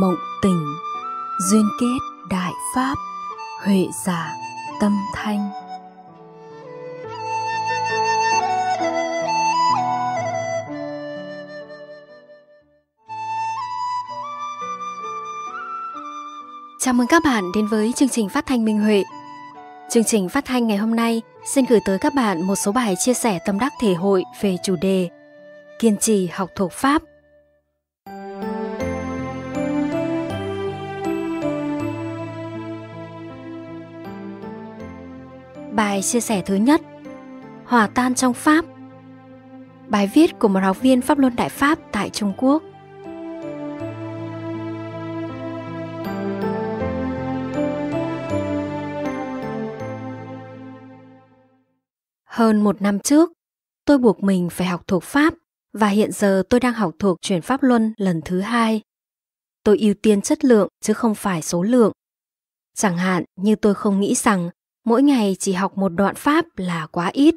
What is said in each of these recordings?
mộng tình duyên kết đại pháp huệ giả tâm thanh Chào mừng các bạn đến với chương trình phát thanh Minh Huệ. Chương trình phát thanh ngày hôm nay xin gửi tới các bạn một số bài chia sẻ tâm đắc thể hội về chủ đề Kiên trì học thuộc Pháp bài chia sẻ thứ nhất Hòa tan trong Pháp Bài viết của một học viên Pháp Luân Đại Pháp tại Trung Quốc Hơn một năm trước, tôi buộc mình phải học thuộc Pháp và hiện giờ tôi đang học thuộc chuyển Pháp Luân lần thứ hai. Tôi ưu tiên chất lượng chứ không phải số lượng. Chẳng hạn như tôi không nghĩ rằng mỗi ngày chỉ học một đoạn pháp là quá ít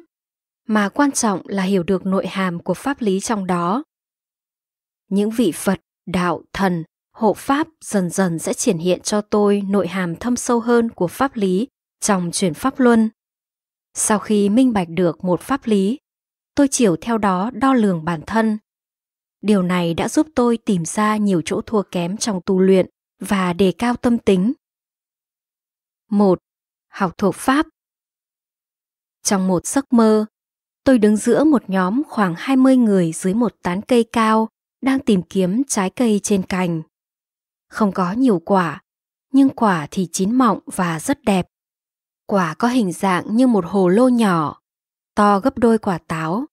mà quan trọng là hiểu được nội hàm của pháp lý trong đó những vị phật đạo thần hộ pháp dần dần sẽ triển hiện cho tôi nội hàm thâm sâu hơn của pháp lý trong chuyển pháp luân sau khi minh bạch được một pháp lý tôi chiều theo đó đo lường bản thân điều này đã giúp tôi tìm ra nhiều chỗ thua kém trong tu luyện và đề cao tâm tính một học thuộc Pháp. Trong một giấc mơ, tôi đứng giữa một nhóm khoảng 20 người dưới một tán cây cao đang tìm kiếm trái cây trên cành. Không có nhiều quả, nhưng quả thì chín mọng và rất đẹp. Quả có hình dạng như một hồ lô nhỏ, to gấp đôi quả táo.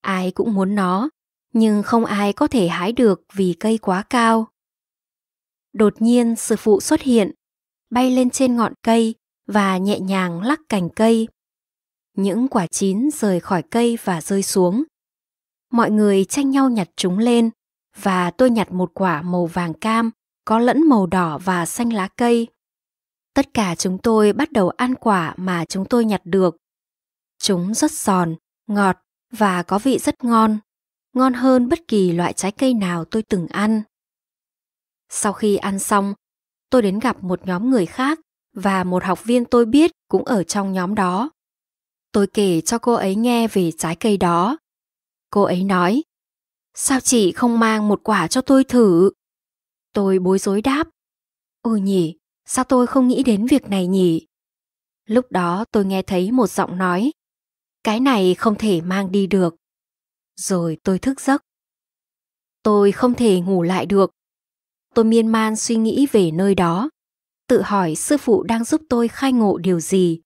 Ai cũng muốn nó, nhưng không ai có thể hái được vì cây quá cao. Đột nhiên sư phụ xuất hiện, bay lên trên ngọn cây và nhẹ nhàng lắc cành cây. Những quả chín rời khỏi cây và rơi xuống. Mọi người tranh nhau nhặt chúng lên và tôi nhặt một quả màu vàng cam có lẫn màu đỏ và xanh lá cây. Tất cả chúng tôi bắt đầu ăn quả mà chúng tôi nhặt được. Chúng rất giòn, ngọt và có vị rất ngon, ngon hơn bất kỳ loại trái cây nào tôi từng ăn. Sau khi ăn xong, tôi đến gặp một nhóm người khác và một học viên tôi biết cũng ở trong nhóm đó. Tôi kể cho cô ấy nghe về trái cây đó. Cô ấy nói, sao chị không mang một quả cho tôi thử? Tôi bối rối đáp, ừ nhỉ, sao tôi không nghĩ đến việc này nhỉ? Lúc đó tôi nghe thấy một giọng nói, cái này không thể mang đi được. Rồi tôi thức giấc. Tôi không thể ngủ lại được. Tôi miên man suy nghĩ về nơi đó tự hỏi sư phụ đang giúp tôi khai ngộ điều gì.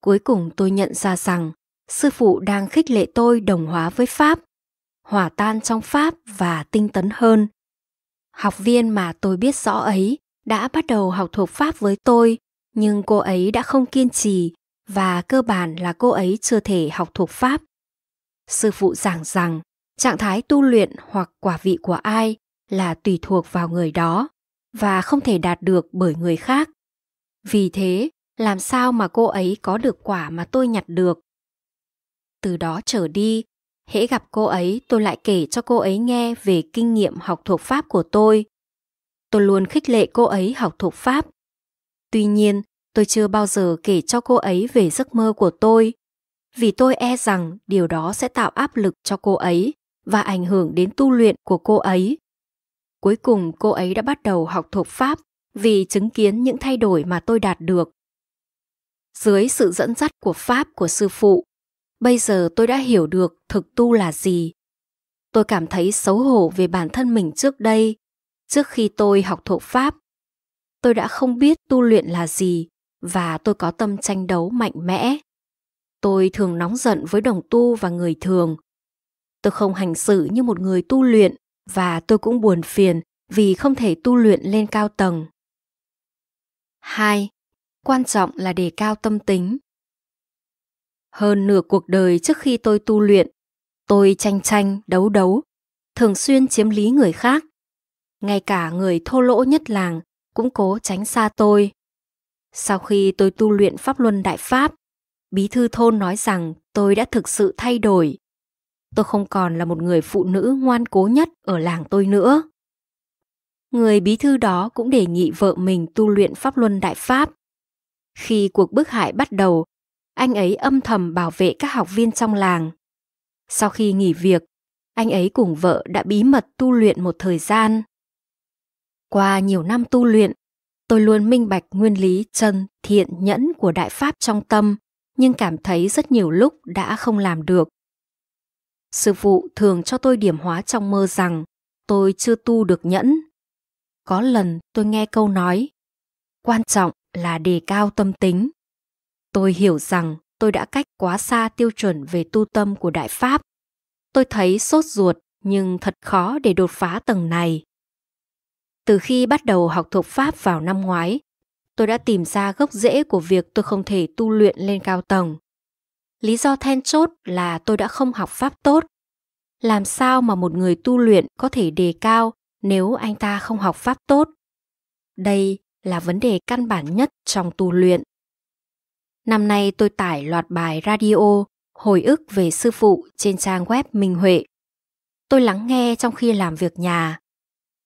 Cuối cùng tôi nhận ra rằng sư phụ đang khích lệ tôi đồng hóa với Pháp, hòa tan trong Pháp và tinh tấn hơn. Học viên mà tôi biết rõ ấy đã bắt đầu học thuộc Pháp với tôi, nhưng cô ấy đã không kiên trì và cơ bản là cô ấy chưa thể học thuộc Pháp. Sư phụ giảng rằng trạng thái tu luyện hoặc quả vị của ai là tùy thuộc vào người đó và không thể đạt được bởi người khác vì thế làm sao mà cô ấy có được quả mà tôi nhặt được từ đó trở đi hễ gặp cô ấy tôi lại kể cho cô ấy nghe về kinh nghiệm học thuộc pháp của tôi tôi luôn khích lệ cô ấy học thuộc pháp tuy nhiên tôi chưa bao giờ kể cho cô ấy về giấc mơ của tôi vì tôi e rằng điều đó sẽ tạo áp lực cho cô ấy và ảnh hưởng đến tu luyện của cô ấy Cuối cùng cô ấy đã bắt đầu học thuộc Pháp vì chứng kiến những thay đổi mà tôi đạt được. Dưới sự dẫn dắt của Pháp của sư phụ, bây giờ tôi đã hiểu được thực tu là gì. Tôi cảm thấy xấu hổ về bản thân mình trước đây, trước khi tôi học thuộc Pháp. Tôi đã không biết tu luyện là gì và tôi có tâm tranh đấu mạnh mẽ. Tôi thường nóng giận với đồng tu và người thường. Tôi không hành xử như một người tu luyện và tôi cũng buồn phiền vì không thể tu luyện lên cao tầng. 2. Quan trọng là đề cao tâm tính. Hơn nửa cuộc đời trước khi tôi tu luyện, tôi tranh tranh, đấu đấu, thường xuyên chiếm lý người khác. Ngay cả người thô lỗ nhất làng cũng cố tránh xa tôi. Sau khi tôi tu luyện Pháp Luân Đại Pháp, bí thư thôn nói rằng tôi đã thực sự thay đổi. Tôi không còn là một người phụ nữ ngoan cố nhất ở làng tôi nữa. Người bí thư đó cũng đề nghị vợ mình tu luyện Pháp Luân Đại Pháp. Khi cuộc bức hại bắt đầu, anh ấy âm thầm bảo vệ các học viên trong làng. Sau khi nghỉ việc, anh ấy cùng vợ đã bí mật tu luyện một thời gian. Qua nhiều năm tu luyện, tôi luôn minh bạch nguyên lý chân thiện nhẫn của đại pháp trong tâm, nhưng cảm thấy rất nhiều lúc đã không làm được. Sư phụ thường cho tôi điểm hóa trong mơ rằng tôi chưa tu được nhẫn. Có lần tôi nghe câu nói, quan trọng là đề cao tâm tính. Tôi hiểu rằng tôi đã cách quá xa tiêu chuẩn về tu tâm của Đại Pháp. Tôi thấy sốt ruột nhưng thật khó để đột phá tầng này. Từ khi bắt đầu học thuộc Pháp vào năm ngoái, tôi đã tìm ra gốc rễ của việc tôi không thể tu luyện lên cao tầng lý do then chốt là tôi đã không học pháp tốt làm sao mà một người tu luyện có thể đề cao nếu anh ta không học pháp tốt đây là vấn đề căn bản nhất trong tu luyện năm nay tôi tải loạt bài radio hồi ức về sư phụ trên trang web minh huệ tôi lắng nghe trong khi làm việc nhà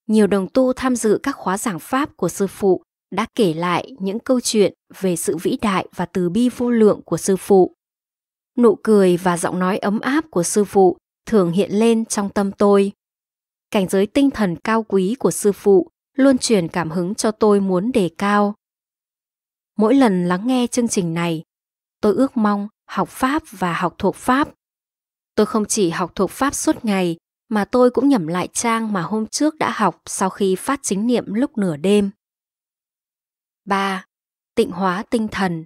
nhiều đồng tu tham dự các khóa giảng pháp của sư phụ đã kể lại những câu chuyện về sự vĩ đại và từ bi vô lượng của sư phụ nụ cười và giọng nói ấm áp của sư phụ thường hiện lên trong tâm tôi. Cảnh giới tinh thần cao quý của sư phụ luôn truyền cảm hứng cho tôi muốn đề cao. Mỗi lần lắng nghe chương trình này, tôi ước mong học Pháp và học thuộc Pháp. Tôi không chỉ học thuộc Pháp suốt ngày, mà tôi cũng nhẩm lại trang mà hôm trước đã học sau khi phát chính niệm lúc nửa đêm. 3. Tịnh hóa tinh thần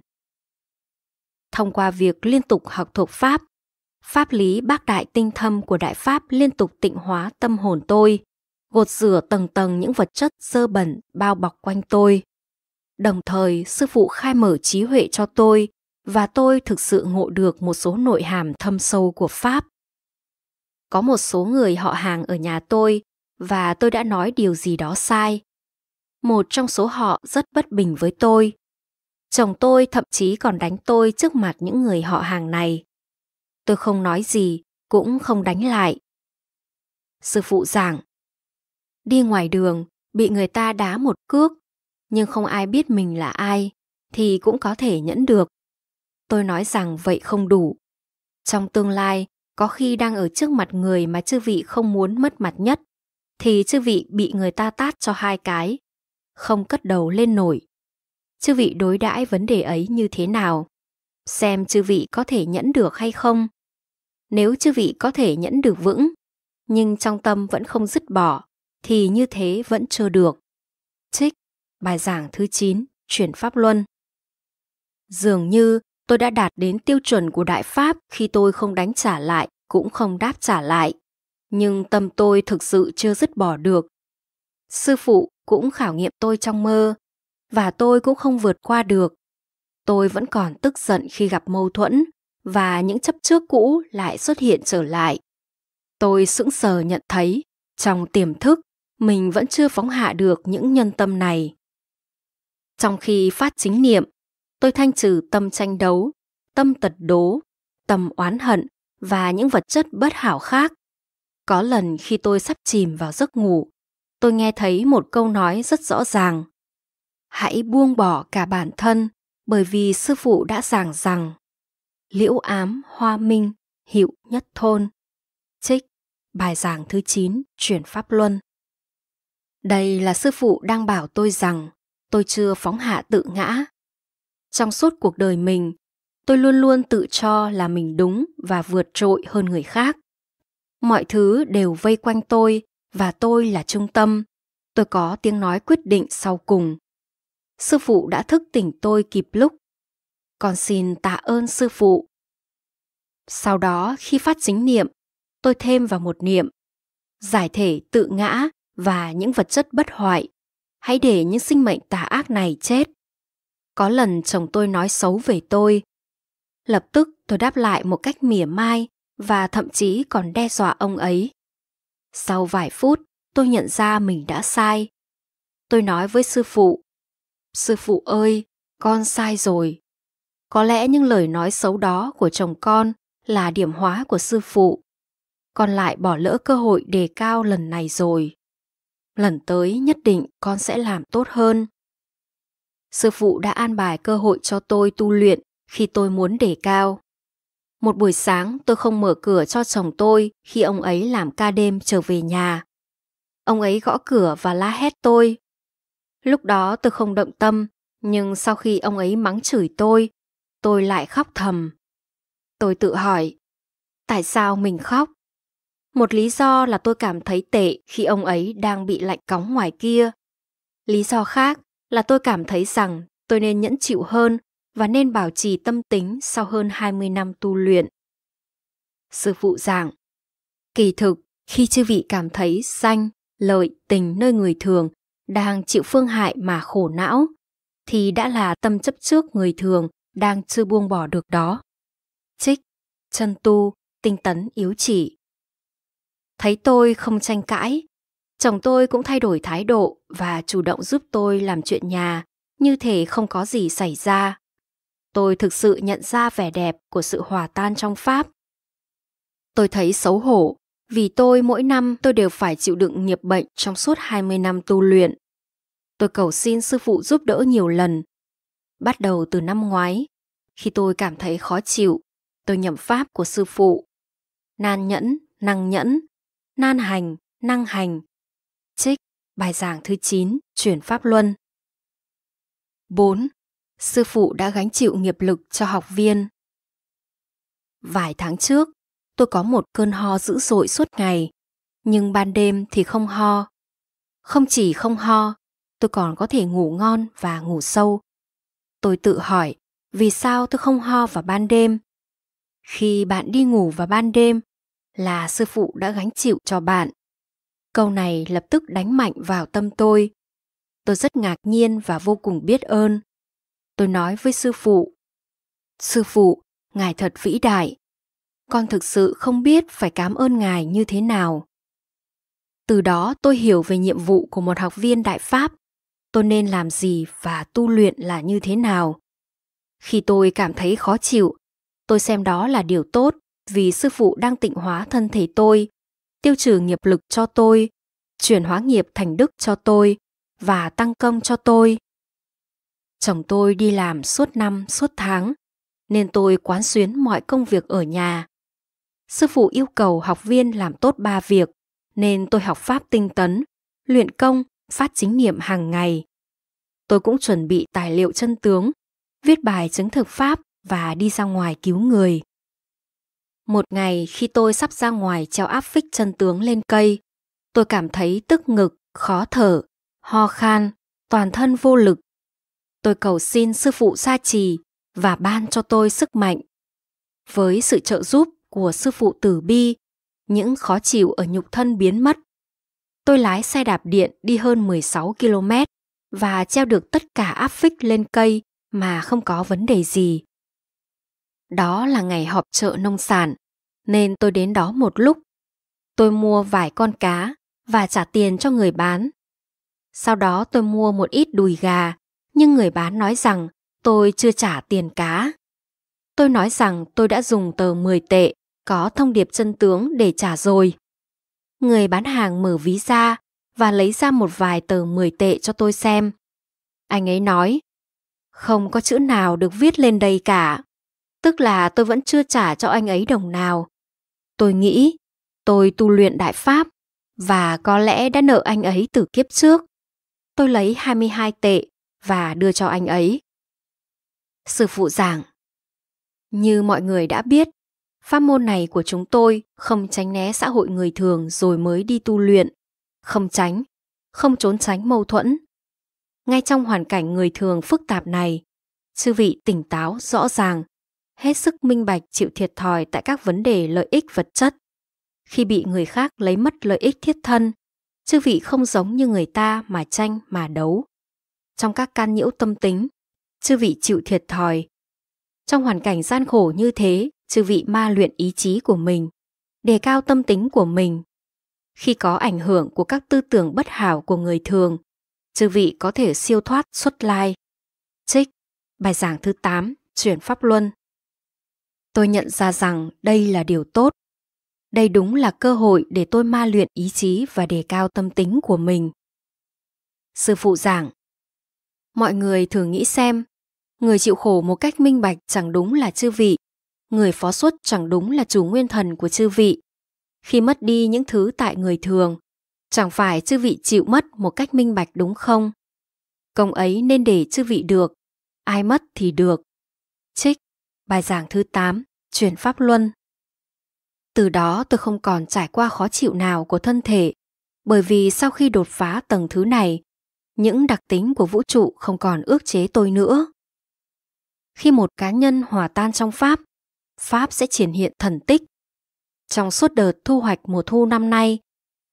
thông qua việc liên tục học thuộc Pháp. Pháp lý bác đại tinh thâm của Đại Pháp liên tục tịnh hóa tâm hồn tôi, gột rửa tầng tầng những vật chất dơ bẩn bao bọc quanh tôi. Đồng thời, sư phụ khai mở trí huệ cho tôi và tôi thực sự ngộ được một số nội hàm thâm sâu của Pháp. Có một số người họ hàng ở nhà tôi và tôi đã nói điều gì đó sai. Một trong số họ rất bất bình với tôi Chồng tôi thậm chí còn đánh tôi trước mặt những người họ hàng này. Tôi không nói gì, cũng không đánh lại. Sư phụ giảng, đi ngoài đường, bị người ta đá một cước, nhưng không ai biết mình là ai, thì cũng có thể nhẫn được. Tôi nói rằng vậy không đủ. Trong tương lai, có khi đang ở trước mặt người mà chư vị không muốn mất mặt nhất, thì chư vị bị người ta tát cho hai cái, không cất đầu lên nổi chư vị đối đãi vấn đề ấy như thế nào xem chư vị có thể nhẫn được hay không nếu chư vị có thể nhẫn được vững nhưng trong tâm vẫn không dứt bỏ thì như thế vẫn chưa được trích bài giảng thứ 9 chuyển pháp luân dường như tôi đã đạt đến tiêu chuẩn của đại pháp khi tôi không đánh trả lại cũng không đáp trả lại nhưng tâm tôi thực sự chưa dứt bỏ được sư phụ cũng khảo nghiệm tôi trong mơ và tôi cũng không vượt qua được. Tôi vẫn còn tức giận khi gặp mâu thuẫn và những chấp trước cũ lại xuất hiện trở lại. Tôi sững sờ nhận thấy, trong tiềm thức, mình vẫn chưa phóng hạ được những nhân tâm này. Trong khi phát chính niệm, tôi thanh trừ tâm tranh đấu, tâm tật đố, tâm oán hận và những vật chất bất hảo khác. Có lần khi tôi sắp chìm vào giấc ngủ, tôi nghe thấy một câu nói rất rõ ràng hãy buông bỏ cả bản thân bởi vì sư phụ đã giảng rằng liễu ám hoa minh hiệu nhất thôn trích bài giảng thứ 9 chuyển pháp luân đây là sư phụ đang bảo tôi rằng tôi chưa phóng hạ tự ngã trong suốt cuộc đời mình tôi luôn luôn tự cho là mình đúng và vượt trội hơn người khác mọi thứ đều vây quanh tôi và tôi là trung tâm tôi có tiếng nói quyết định sau cùng sư phụ đã thức tỉnh tôi kịp lúc. Con xin tạ ơn sư phụ. Sau đó khi phát chính niệm, tôi thêm vào một niệm. Giải thể tự ngã và những vật chất bất hoại. Hãy để những sinh mệnh tà ác này chết. Có lần chồng tôi nói xấu về tôi. Lập tức tôi đáp lại một cách mỉa mai và thậm chí còn đe dọa ông ấy. Sau vài phút, tôi nhận ra mình đã sai. Tôi nói với sư phụ, Sư phụ ơi, con sai rồi. Có lẽ những lời nói xấu đó của chồng con là điểm hóa của sư phụ. Con lại bỏ lỡ cơ hội đề cao lần này rồi. Lần tới nhất định con sẽ làm tốt hơn. Sư phụ đã an bài cơ hội cho tôi tu luyện khi tôi muốn đề cao. Một buổi sáng tôi không mở cửa cho chồng tôi khi ông ấy làm ca đêm trở về nhà. Ông ấy gõ cửa và la hét tôi. Lúc đó tôi không động tâm, nhưng sau khi ông ấy mắng chửi tôi, tôi lại khóc thầm. Tôi tự hỏi, tại sao mình khóc? Một lý do là tôi cảm thấy tệ khi ông ấy đang bị lạnh cóng ngoài kia. Lý do khác là tôi cảm thấy rằng tôi nên nhẫn chịu hơn và nên bảo trì tâm tính sau hơn 20 năm tu luyện. Sư phụ giảng, kỳ thực khi chư vị cảm thấy danh, lợi, tình nơi người thường đang chịu phương hại mà khổ não, thì đã là tâm chấp trước người thường đang chưa buông bỏ được đó. Trích, chân tu, tinh tấn yếu chỉ. Thấy tôi không tranh cãi, chồng tôi cũng thay đổi thái độ và chủ động giúp tôi làm chuyện nhà, như thể không có gì xảy ra. Tôi thực sự nhận ra vẻ đẹp của sự hòa tan trong Pháp. Tôi thấy xấu hổ vì tôi mỗi năm tôi đều phải chịu đựng nghiệp bệnh trong suốt 20 năm tu luyện. Tôi cầu xin sư phụ giúp đỡ nhiều lần. Bắt đầu từ năm ngoái, khi tôi cảm thấy khó chịu, tôi nhậm pháp của sư phụ. Nan nhẫn, năng nhẫn, nan hành, năng hành. Trích, bài giảng thứ 9, chuyển pháp luân. 4. Sư phụ đã gánh chịu nghiệp lực cho học viên. Vài tháng trước, tôi có một cơn ho dữ dội suốt ngày, nhưng ban đêm thì không ho. Không chỉ không ho, tôi còn có thể ngủ ngon và ngủ sâu. Tôi tự hỏi, vì sao tôi không ho vào ban đêm? Khi bạn đi ngủ vào ban đêm là sư phụ đã gánh chịu cho bạn. Câu này lập tức đánh mạnh vào tâm tôi. Tôi rất ngạc nhiên và vô cùng biết ơn. Tôi nói với sư phụ, Sư phụ, Ngài thật vĩ đại, con thực sự không biết phải cảm ơn ngài như thế nào từ đó tôi hiểu về nhiệm vụ của một học viên đại pháp tôi nên làm gì và tu luyện là như thế nào khi tôi cảm thấy khó chịu tôi xem đó là điều tốt vì sư phụ đang tịnh hóa thân thể tôi tiêu trừ nghiệp lực cho tôi chuyển hóa nghiệp thành đức cho tôi và tăng công cho tôi chồng tôi đi làm suốt năm suốt tháng nên tôi quán xuyến mọi công việc ở nhà sư phụ yêu cầu học viên làm tốt ba việc, nên tôi học pháp tinh tấn, luyện công, phát chính niệm hàng ngày. Tôi cũng chuẩn bị tài liệu chân tướng, viết bài chứng thực pháp và đi ra ngoài cứu người. Một ngày khi tôi sắp ra ngoài treo áp phích chân tướng lên cây, tôi cảm thấy tức ngực, khó thở, ho khan, toàn thân vô lực. Tôi cầu xin sư phụ gia trì và ban cho tôi sức mạnh. Với sự trợ giúp của sư phụ tử bi, những khó chịu ở nhục thân biến mất. Tôi lái xe đạp điện đi hơn 16 km và treo được tất cả áp phích lên cây mà không có vấn đề gì. Đó là ngày họp chợ nông sản, nên tôi đến đó một lúc. Tôi mua vài con cá và trả tiền cho người bán. Sau đó tôi mua một ít đùi gà, nhưng người bán nói rằng tôi chưa trả tiền cá. Tôi nói rằng tôi đã dùng tờ 10 tệ có thông điệp chân tướng để trả rồi. Người bán hàng mở ví ra và lấy ra một vài tờ 10 tệ cho tôi xem. Anh ấy nói, không có chữ nào được viết lên đây cả. Tức là tôi vẫn chưa trả cho anh ấy đồng nào. Tôi nghĩ tôi tu luyện đại pháp và có lẽ đã nợ anh ấy từ kiếp trước. Tôi lấy 22 tệ và đưa cho anh ấy. Sư phụ giảng Như mọi người đã biết, Pháp môn này của chúng tôi không tránh né xã hội người thường rồi mới đi tu luyện, không tránh, không trốn tránh mâu thuẫn. Ngay trong hoàn cảnh người thường phức tạp này, chư vị tỉnh táo rõ ràng, hết sức minh bạch chịu thiệt thòi tại các vấn đề lợi ích vật chất. Khi bị người khác lấy mất lợi ích thiết thân, chư vị không giống như người ta mà tranh mà đấu. Trong các can nhiễu tâm tính, chư vị chịu thiệt thòi. Trong hoàn cảnh gian khổ như thế, chư vị ma luyện ý chí của mình, đề cao tâm tính của mình. Khi có ảnh hưởng của các tư tưởng bất hảo của người thường, chư vị có thể siêu thoát xuất lai. Trích, bài giảng thứ 8, chuyển pháp luân. Tôi nhận ra rằng đây là điều tốt. Đây đúng là cơ hội để tôi ma luyện ý chí và đề cao tâm tính của mình. Sư phụ giảng, mọi người thường nghĩ xem, người chịu khổ một cách minh bạch chẳng đúng là chư vị người phó xuất chẳng đúng là chủ nguyên thần của chư vị. Khi mất đi những thứ tại người thường, chẳng phải chư vị chịu mất một cách minh bạch đúng không? Công ấy nên để chư vị được, ai mất thì được. Trích, bài giảng thứ 8, chuyển Pháp Luân. Từ đó tôi không còn trải qua khó chịu nào của thân thể, bởi vì sau khi đột phá tầng thứ này, những đặc tính của vũ trụ không còn ước chế tôi nữa. Khi một cá nhân hòa tan trong Pháp, Pháp sẽ triển hiện thần tích. Trong suốt đợt thu hoạch mùa thu năm nay,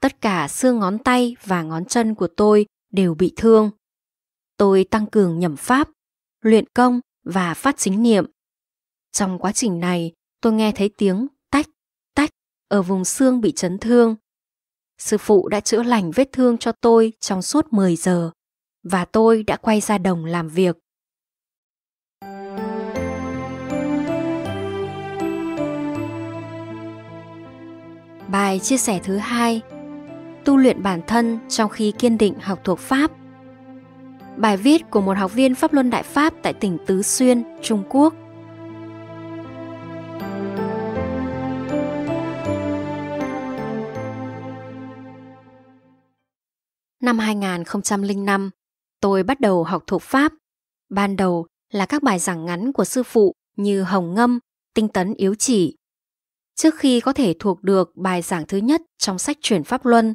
tất cả xương ngón tay và ngón chân của tôi đều bị thương. Tôi tăng cường nhẩm pháp, luyện công và phát chính niệm. Trong quá trình này, tôi nghe thấy tiếng tách, tách ở vùng xương bị chấn thương. Sư phụ đã chữa lành vết thương cho tôi trong suốt 10 giờ và tôi đã quay ra đồng làm việc. Bài chia sẻ thứ hai Tu luyện bản thân trong khi kiên định học thuộc Pháp Bài viết của một học viên Pháp Luân Đại Pháp tại tỉnh Tứ Xuyên, Trung Quốc Năm 2005, tôi bắt đầu học thuộc Pháp. Ban đầu là các bài giảng ngắn của sư phụ như Hồng Ngâm, Tinh tấn yếu chỉ, Trước khi có thể thuộc được bài giảng thứ nhất trong sách chuyển pháp luân,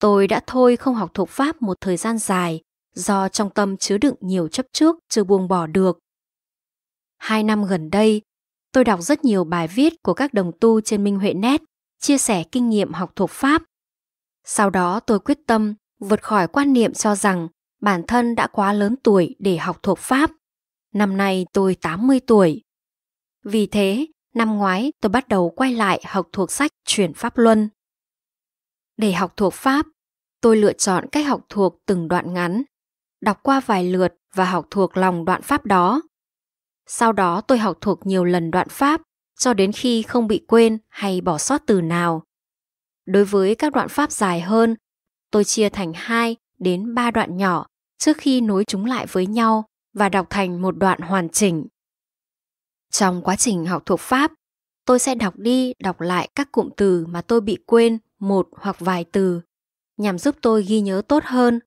tôi đã thôi không học thuộc pháp một thời gian dài do trong tâm chứa đựng nhiều chấp trước chưa buông bỏ được. Hai năm gần đây, tôi đọc rất nhiều bài viết của các đồng tu trên Minh Huệ Net chia sẻ kinh nghiệm học thuộc pháp. Sau đó tôi quyết tâm vượt khỏi quan niệm cho rằng bản thân đã quá lớn tuổi để học thuộc pháp. Năm nay tôi 80 tuổi. Vì thế, Năm ngoái tôi bắt đầu quay lại học thuộc sách chuyển pháp luân. Để học thuộc pháp, tôi lựa chọn cách học thuộc từng đoạn ngắn, đọc qua vài lượt và học thuộc lòng đoạn pháp đó. Sau đó tôi học thuộc nhiều lần đoạn pháp cho đến khi không bị quên hay bỏ sót từ nào. Đối với các đoạn pháp dài hơn, tôi chia thành hai đến ba đoạn nhỏ trước khi nối chúng lại với nhau và đọc thành một đoạn hoàn chỉnh. Trong quá trình học thuộc Pháp, tôi sẽ đọc đi đọc lại các cụm từ mà tôi bị quên một hoặc vài từ nhằm giúp tôi ghi nhớ tốt hơn.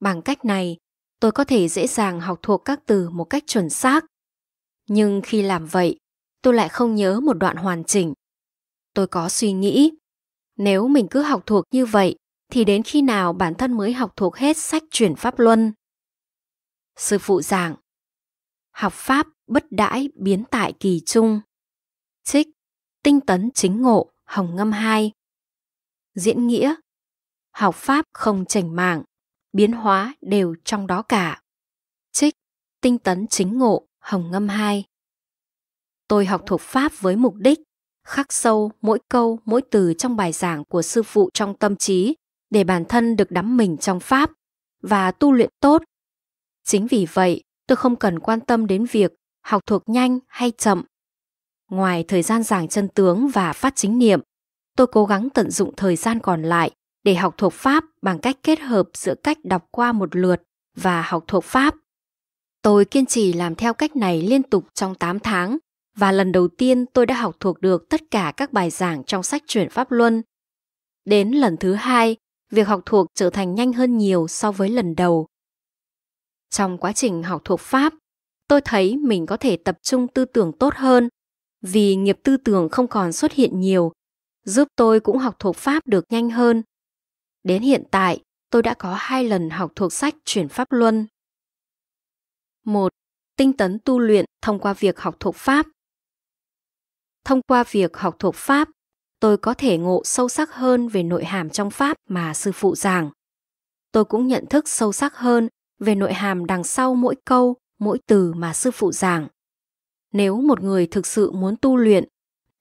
Bằng cách này, tôi có thể dễ dàng học thuộc các từ một cách chuẩn xác. Nhưng khi làm vậy, tôi lại không nhớ một đoạn hoàn chỉnh. Tôi có suy nghĩ, nếu mình cứ học thuộc như vậy thì đến khi nào bản thân mới học thuộc hết sách chuyển pháp luân. Sư phụ giảng, học pháp bất đãi biến tại kỳ trung. Trích, tinh tấn chính ngộ, hồng ngâm hai. Diễn nghĩa, học pháp không chảnh mạng, biến hóa đều trong đó cả. Trích, tinh tấn chính ngộ, hồng ngâm hai. Tôi học thuộc pháp với mục đích khắc sâu mỗi câu mỗi từ trong bài giảng của sư phụ trong tâm trí để bản thân được đắm mình trong pháp và tu luyện tốt chính vì vậy tôi không cần quan tâm đến việc học thuộc nhanh hay chậm. Ngoài thời gian giảng chân tướng và phát chính niệm, tôi cố gắng tận dụng thời gian còn lại để học thuộc Pháp bằng cách kết hợp giữa cách đọc qua một lượt và học thuộc Pháp. Tôi kiên trì làm theo cách này liên tục trong 8 tháng và lần đầu tiên tôi đã học thuộc được tất cả các bài giảng trong sách chuyển Pháp Luân. Đến lần thứ hai, việc học thuộc trở thành nhanh hơn nhiều so với lần đầu. Trong quá trình học thuộc Pháp, tôi thấy mình có thể tập trung tư tưởng tốt hơn vì nghiệp tư tưởng không còn xuất hiện nhiều, giúp tôi cũng học thuộc pháp được nhanh hơn. Đến hiện tại, tôi đã có hai lần học thuộc sách chuyển pháp luân. một Tinh tấn tu luyện thông qua việc học thuộc pháp. Thông qua việc học thuộc pháp, tôi có thể ngộ sâu sắc hơn về nội hàm trong pháp mà sư phụ giảng. Tôi cũng nhận thức sâu sắc hơn về nội hàm đằng sau mỗi câu mỗi từ mà sư phụ giảng. Nếu một người thực sự muốn tu luyện,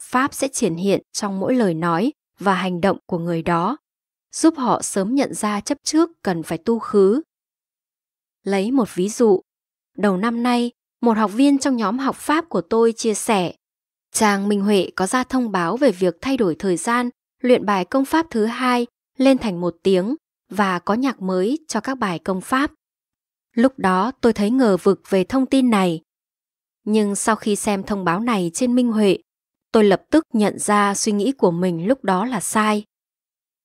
Pháp sẽ triển hiện trong mỗi lời nói và hành động của người đó, giúp họ sớm nhận ra chấp trước cần phải tu khứ. Lấy một ví dụ, đầu năm nay, một học viên trong nhóm học Pháp của tôi chia sẻ, chàng Minh Huệ có ra thông báo về việc thay đổi thời gian luyện bài công pháp thứ hai lên thành một tiếng và có nhạc mới cho các bài công pháp. Lúc đó tôi thấy ngờ vực về thông tin này. Nhưng sau khi xem thông báo này trên Minh Huệ, tôi lập tức nhận ra suy nghĩ của mình lúc đó là sai.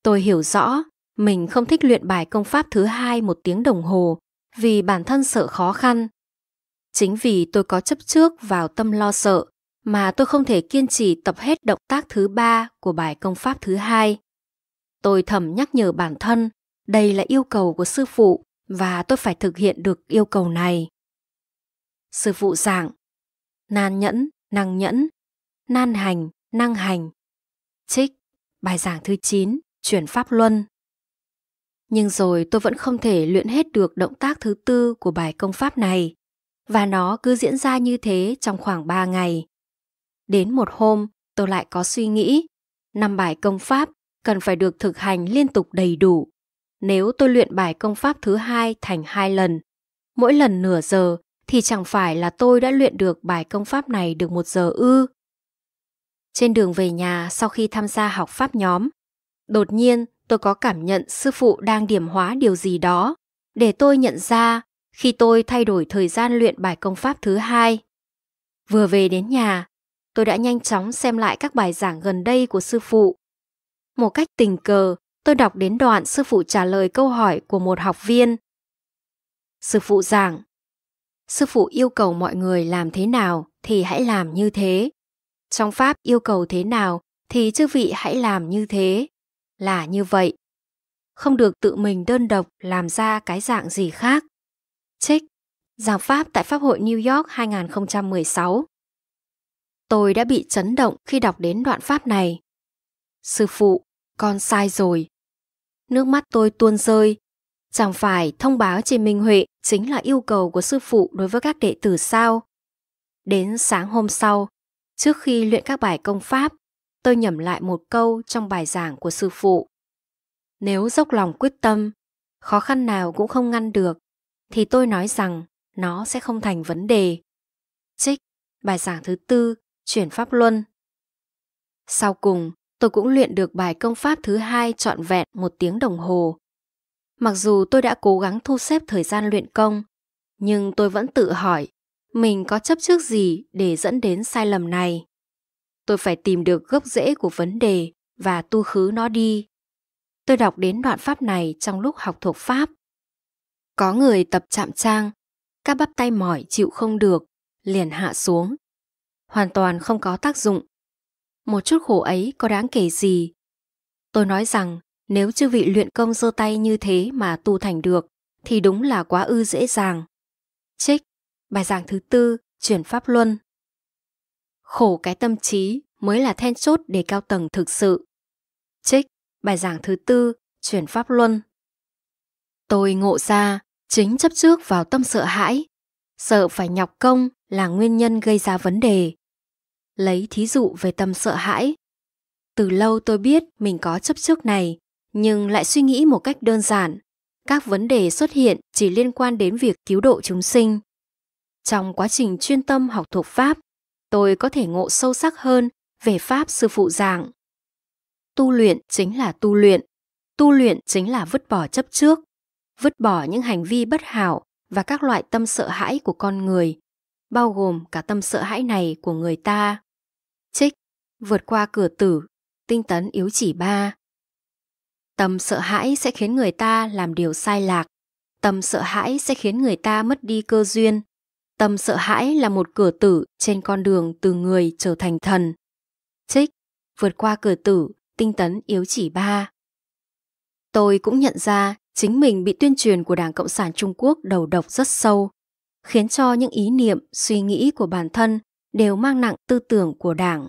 Tôi hiểu rõ mình không thích luyện bài công pháp thứ hai một tiếng đồng hồ vì bản thân sợ khó khăn. Chính vì tôi có chấp trước vào tâm lo sợ mà tôi không thể kiên trì tập hết động tác thứ ba của bài công pháp thứ hai. Tôi thầm nhắc nhở bản thân, đây là yêu cầu của sư phụ và tôi phải thực hiện được yêu cầu này. Sư phụ giảng, nan nhẫn, năng nhẫn, nan hành, năng hành. Trích, bài giảng thứ 9, chuyển pháp luân. Nhưng rồi tôi vẫn không thể luyện hết được động tác thứ tư của bài công pháp này và nó cứ diễn ra như thế trong khoảng 3 ngày. Đến một hôm, tôi lại có suy nghĩ, năm bài công pháp cần phải được thực hành liên tục đầy đủ nếu tôi luyện bài công pháp thứ hai thành hai lần, mỗi lần nửa giờ thì chẳng phải là tôi đã luyện được bài công pháp này được một giờ ư. Trên đường về nhà sau khi tham gia học pháp nhóm, đột nhiên tôi có cảm nhận sư phụ đang điểm hóa điều gì đó, để tôi nhận ra khi tôi thay đổi thời gian luyện bài công pháp thứ hai. Vừa về đến nhà, tôi đã nhanh chóng xem lại các bài giảng gần đây của sư phụ. Một cách tình cờ, Tôi đọc đến đoạn sư phụ trả lời câu hỏi của một học viên. Sư phụ giảng, sư phụ yêu cầu mọi người làm thế nào thì hãy làm như thế. Trong Pháp yêu cầu thế nào thì chư vị hãy làm như thế. Là như vậy. Không được tự mình đơn độc làm ra cái dạng gì khác. Trích, giảng Pháp tại Pháp hội New York 2016. Tôi đã bị chấn động khi đọc đến đoạn Pháp này. Sư phụ, con sai rồi nước mắt tôi tuôn rơi. Chẳng phải thông báo trên Minh Huệ chính là yêu cầu của sư phụ đối với các đệ tử sao? Đến sáng hôm sau, trước khi luyện các bài công pháp, tôi nhẩm lại một câu trong bài giảng của sư phụ. Nếu dốc lòng quyết tâm, khó khăn nào cũng không ngăn được, thì tôi nói rằng nó sẽ không thành vấn đề. Trích, bài giảng thứ tư, chuyển pháp luân. Sau cùng, tôi cũng luyện được bài công pháp thứ hai trọn vẹn một tiếng đồng hồ. Mặc dù tôi đã cố gắng thu xếp thời gian luyện công, nhưng tôi vẫn tự hỏi mình có chấp trước gì để dẫn đến sai lầm này. Tôi phải tìm được gốc rễ của vấn đề và tu khứ nó đi. Tôi đọc đến đoạn pháp này trong lúc học thuộc pháp. Có người tập chạm trang, các bắp tay mỏi chịu không được, liền hạ xuống. Hoàn toàn không có tác dụng một chút khổ ấy có đáng kể gì. Tôi nói rằng, nếu chư vị luyện công giơ tay như thế mà tu thành được, thì đúng là quá ư dễ dàng. Trích, bài giảng thứ tư, chuyển pháp luân. Khổ cái tâm trí mới là then chốt để cao tầng thực sự. Trích, bài giảng thứ tư, chuyển pháp luân. Tôi ngộ ra, chính chấp trước vào tâm sợ hãi. Sợ phải nhọc công là nguyên nhân gây ra vấn đề lấy thí dụ về tâm sợ hãi. Từ lâu tôi biết mình có chấp trước này, nhưng lại suy nghĩ một cách đơn giản. Các vấn đề xuất hiện chỉ liên quan đến việc cứu độ chúng sinh. Trong quá trình chuyên tâm học thuộc Pháp, tôi có thể ngộ sâu sắc hơn về Pháp sư phụ giảng. Tu luyện chính là tu luyện. Tu luyện chính là vứt bỏ chấp trước, vứt bỏ những hành vi bất hảo và các loại tâm sợ hãi của con người bao gồm cả tâm sợ hãi này của người ta. Trích, vượt qua cửa tử, tinh tấn yếu chỉ ba. Tâm sợ hãi sẽ khiến người ta làm điều sai lạc. Tâm sợ hãi sẽ khiến người ta mất đi cơ duyên. Tâm sợ hãi là một cửa tử trên con đường từ người trở thành thần. Trích, vượt qua cửa tử, tinh tấn yếu chỉ ba. Tôi cũng nhận ra chính mình bị tuyên truyền của Đảng Cộng sản Trung Quốc đầu độc rất sâu khiến cho những ý niệm, suy nghĩ của bản thân đều mang nặng tư tưởng của Đảng.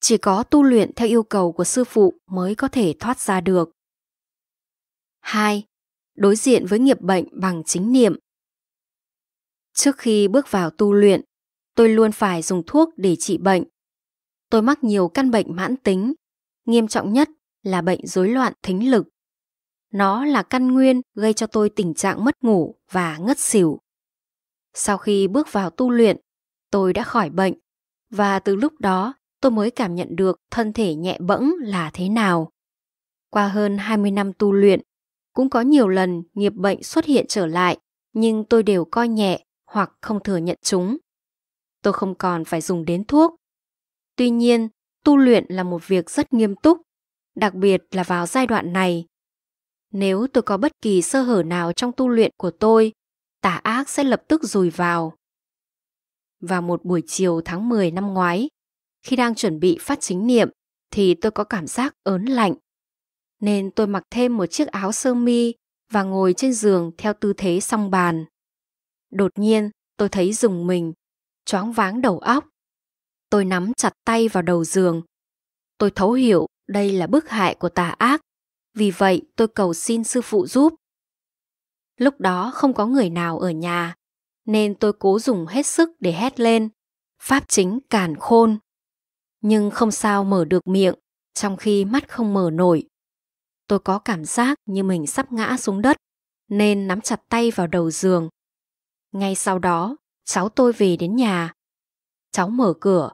Chỉ có tu luyện theo yêu cầu của sư phụ mới có thể thoát ra được. 2. Đối diện với nghiệp bệnh bằng chính niệm. Trước khi bước vào tu luyện, tôi luôn phải dùng thuốc để trị bệnh. Tôi mắc nhiều căn bệnh mãn tính, nghiêm trọng nhất là bệnh rối loạn thính lực. Nó là căn nguyên gây cho tôi tình trạng mất ngủ và ngất xỉu. Sau khi bước vào tu luyện, tôi đã khỏi bệnh và từ lúc đó tôi mới cảm nhận được thân thể nhẹ bẫng là thế nào. Qua hơn 20 năm tu luyện, cũng có nhiều lần nghiệp bệnh xuất hiện trở lại, nhưng tôi đều coi nhẹ hoặc không thừa nhận chúng. Tôi không còn phải dùng đến thuốc. Tuy nhiên, tu luyện là một việc rất nghiêm túc, đặc biệt là vào giai đoạn này. Nếu tôi có bất kỳ sơ hở nào trong tu luyện của tôi, tà ác sẽ lập tức rùi vào. Vào một buổi chiều tháng 10 năm ngoái, khi đang chuẩn bị phát chính niệm thì tôi có cảm giác ớn lạnh. Nên tôi mặc thêm một chiếc áo sơ mi và ngồi trên giường theo tư thế song bàn. Đột nhiên, tôi thấy dùng mình, choáng váng đầu óc. Tôi nắm chặt tay vào đầu giường. Tôi thấu hiểu đây là bức hại của tà ác. Vì vậy, tôi cầu xin sư phụ giúp. Lúc đó không có người nào ở nhà, nên tôi cố dùng hết sức để hét lên. Pháp chính càn khôn. Nhưng không sao mở được miệng, trong khi mắt không mở nổi. Tôi có cảm giác như mình sắp ngã xuống đất, nên nắm chặt tay vào đầu giường. Ngay sau đó, cháu tôi về đến nhà. Cháu mở cửa,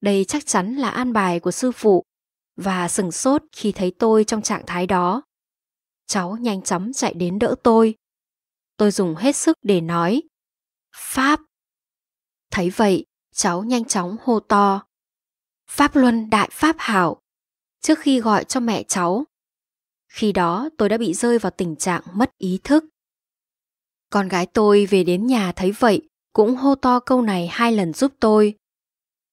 đây chắc chắn là an bài của sư phụ và sừng sốt khi thấy tôi trong trạng thái đó. Cháu nhanh chóng chạy đến đỡ tôi, tôi dùng hết sức để nói. Pháp! Thấy vậy, cháu nhanh chóng hô to. Pháp Luân Đại Pháp Hảo! Trước khi gọi cho mẹ cháu. Khi đó tôi đã bị rơi vào tình trạng mất ý thức. Con gái tôi về đến nhà thấy vậy cũng hô to câu này hai lần giúp tôi.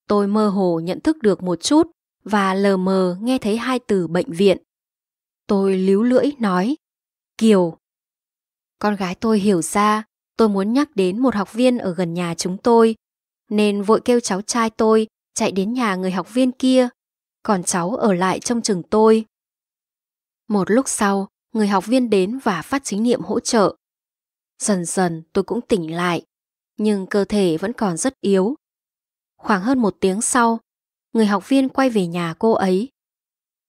Tôi mơ hồ nhận thức được một chút và lờ mờ nghe thấy hai từ bệnh viện. Tôi líu lưỡi nói, Kiều, con gái tôi hiểu ra, tôi muốn nhắc đến một học viên ở gần nhà chúng tôi, nên vội kêu cháu trai tôi chạy đến nhà người học viên kia, còn cháu ở lại trong trường tôi. Một lúc sau, người học viên đến và phát chính niệm hỗ trợ. Dần dần tôi cũng tỉnh lại, nhưng cơ thể vẫn còn rất yếu. Khoảng hơn một tiếng sau, người học viên quay về nhà cô ấy.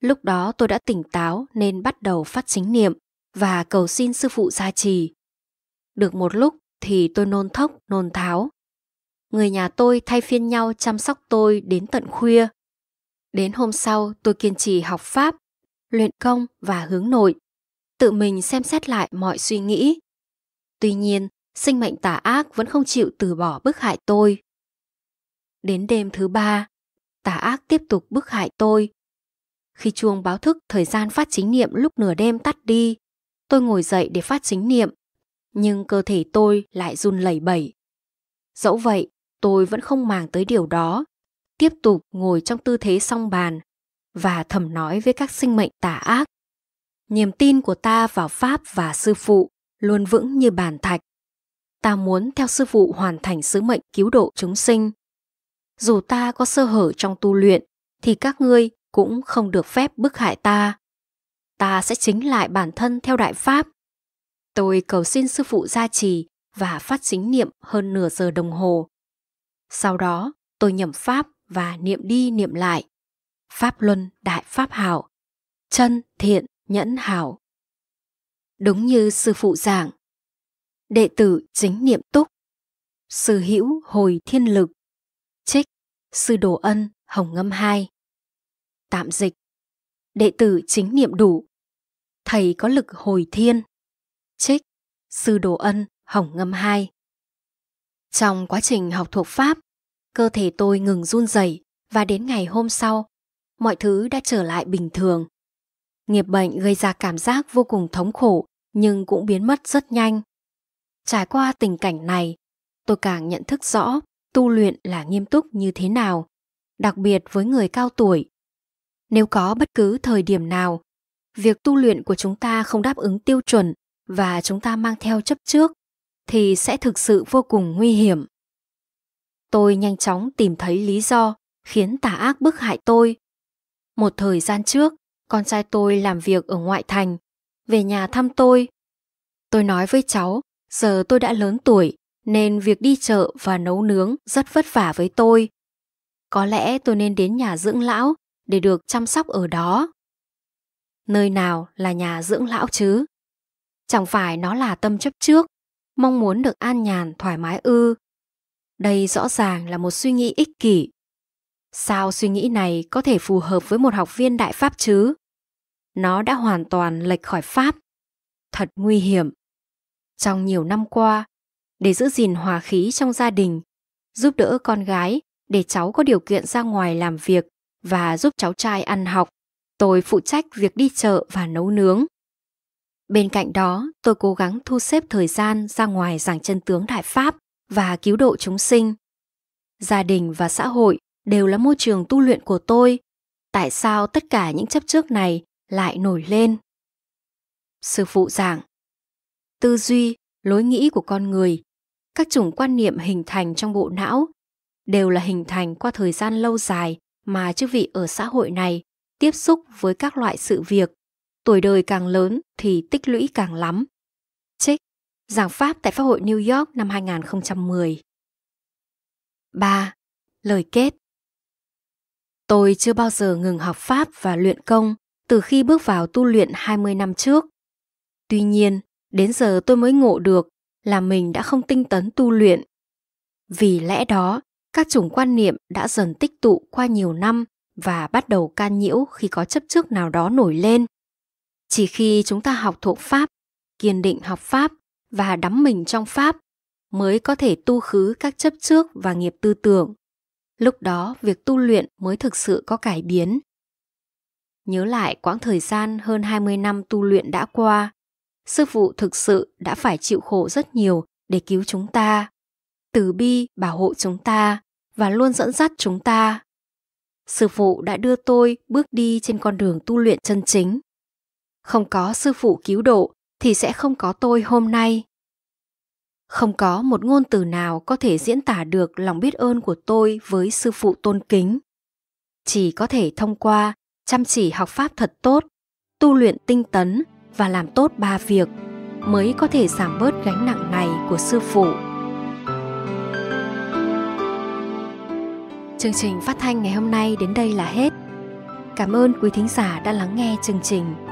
Lúc đó tôi đã tỉnh táo nên bắt đầu phát chính niệm và cầu xin sư phụ gia trì. Được một lúc thì tôi nôn thốc, nôn tháo. Người nhà tôi thay phiên nhau chăm sóc tôi đến tận khuya. Đến hôm sau tôi kiên trì học Pháp, luyện công và hướng nội, tự mình xem xét lại mọi suy nghĩ. Tuy nhiên, sinh mệnh tà ác vẫn không chịu từ bỏ bức hại tôi. Đến đêm thứ ba, tà ác tiếp tục bức hại tôi. Khi chuông báo thức thời gian phát chính niệm lúc nửa đêm tắt đi, Tôi ngồi dậy để phát chính niệm, nhưng cơ thể tôi lại run lẩy bẩy. Dẫu vậy, tôi vẫn không màng tới điều đó, tiếp tục ngồi trong tư thế song bàn và thầm nói với các sinh mệnh tà ác. Niềm tin của ta vào Pháp và Sư Phụ luôn vững như bàn thạch. Ta muốn theo Sư Phụ hoàn thành sứ mệnh cứu độ chúng sinh. Dù ta có sơ hở trong tu luyện, thì các ngươi cũng không được phép bức hại ta ta sẽ chính lại bản thân theo đại pháp. Tôi cầu xin sư phụ gia trì và phát chính niệm hơn nửa giờ đồng hồ. Sau đó, tôi nhẩm pháp và niệm đi niệm lại. Pháp luân đại pháp hảo, chân thiện nhẫn hảo. Đúng như sư phụ giảng, đệ tử chính niệm túc, sư hữu hồi thiên lực, trích, sư đồ ân hồng ngâm hai. Tạm dịch đệ tử chính niệm đủ. Thầy có lực hồi thiên. Trích, Sư Đồ Ân, Hồng Ngâm 2 Trong quá trình học thuộc Pháp, cơ thể tôi ngừng run rẩy và đến ngày hôm sau, mọi thứ đã trở lại bình thường. Nghiệp bệnh gây ra cảm giác vô cùng thống khổ nhưng cũng biến mất rất nhanh. Trải qua tình cảnh này, tôi càng nhận thức rõ tu luyện là nghiêm túc như thế nào, đặc biệt với người cao tuổi nếu có bất cứ thời điểm nào việc tu luyện của chúng ta không đáp ứng tiêu chuẩn và chúng ta mang theo chấp trước thì sẽ thực sự vô cùng nguy hiểm tôi nhanh chóng tìm thấy lý do khiến tà ác bức hại tôi một thời gian trước con trai tôi làm việc ở ngoại thành về nhà thăm tôi tôi nói với cháu giờ tôi đã lớn tuổi nên việc đi chợ và nấu nướng rất vất vả với tôi có lẽ tôi nên đến nhà dưỡng lão để được chăm sóc ở đó. Nơi nào là nhà dưỡng lão chứ? Chẳng phải nó là tâm chấp trước, mong muốn được an nhàn thoải mái ư. Đây rõ ràng là một suy nghĩ ích kỷ. Sao suy nghĩ này có thể phù hợp với một học viên đại pháp chứ? Nó đã hoàn toàn lệch khỏi pháp. Thật nguy hiểm. Trong nhiều năm qua, để giữ gìn hòa khí trong gia đình, giúp đỡ con gái để cháu có điều kiện ra ngoài làm việc và giúp cháu trai ăn học. Tôi phụ trách việc đi chợ và nấu nướng. Bên cạnh đó, tôi cố gắng thu xếp thời gian ra ngoài giảng chân tướng Đại Pháp và cứu độ chúng sinh. Gia đình và xã hội đều là môi trường tu luyện của tôi. Tại sao tất cả những chấp trước này lại nổi lên? Sư phụ giảng Tư duy, lối nghĩ của con người, các chủng quan niệm hình thành trong bộ não đều là hình thành qua thời gian lâu dài mà chức vị ở xã hội này tiếp xúc với các loại sự việc tuổi đời càng lớn thì tích lũy càng lắm. Trích, giảng pháp tại Pháp hội New York năm 2010. 3. Lời kết Tôi chưa bao giờ ngừng học Pháp và luyện công từ khi bước vào tu luyện 20 năm trước. Tuy nhiên, đến giờ tôi mới ngộ được là mình đã không tinh tấn tu luyện. Vì lẽ đó, các chủng quan niệm đã dần tích tụ qua nhiều năm và bắt đầu can nhiễu khi có chấp trước nào đó nổi lên. Chỉ khi chúng ta học thuộc Pháp, kiên định học Pháp và đắm mình trong Pháp mới có thể tu khứ các chấp trước và nghiệp tư tưởng. Lúc đó việc tu luyện mới thực sự có cải biến. Nhớ lại quãng thời gian hơn 20 năm tu luyện đã qua, sư phụ thực sự đã phải chịu khổ rất nhiều để cứu chúng ta, từ bi bảo hộ chúng ta và luôn dẫn dắt chúng ta. Sư phụ đã đưa tôi bước đi trên con đường tu luyện chân chính. Không có sư phụ cứu độ thì sẽ không có tôi hôm nay. Không có một ngôn từ nào có thể diễn tả được lòng biết ơn của tôi với sư phụ tôn kính. Chỉ có thể thông qua chăm chỉ học pháp thật tốt, tu luyện tinh tấn và làm tốt ba việc mới có thể giảm bớt gánh nặng này của sư phụ. Chương trình phát thanh ngày hôm nay đến đây là hết. Cảm ơn quý thính giả đã lắng nghe chương trình.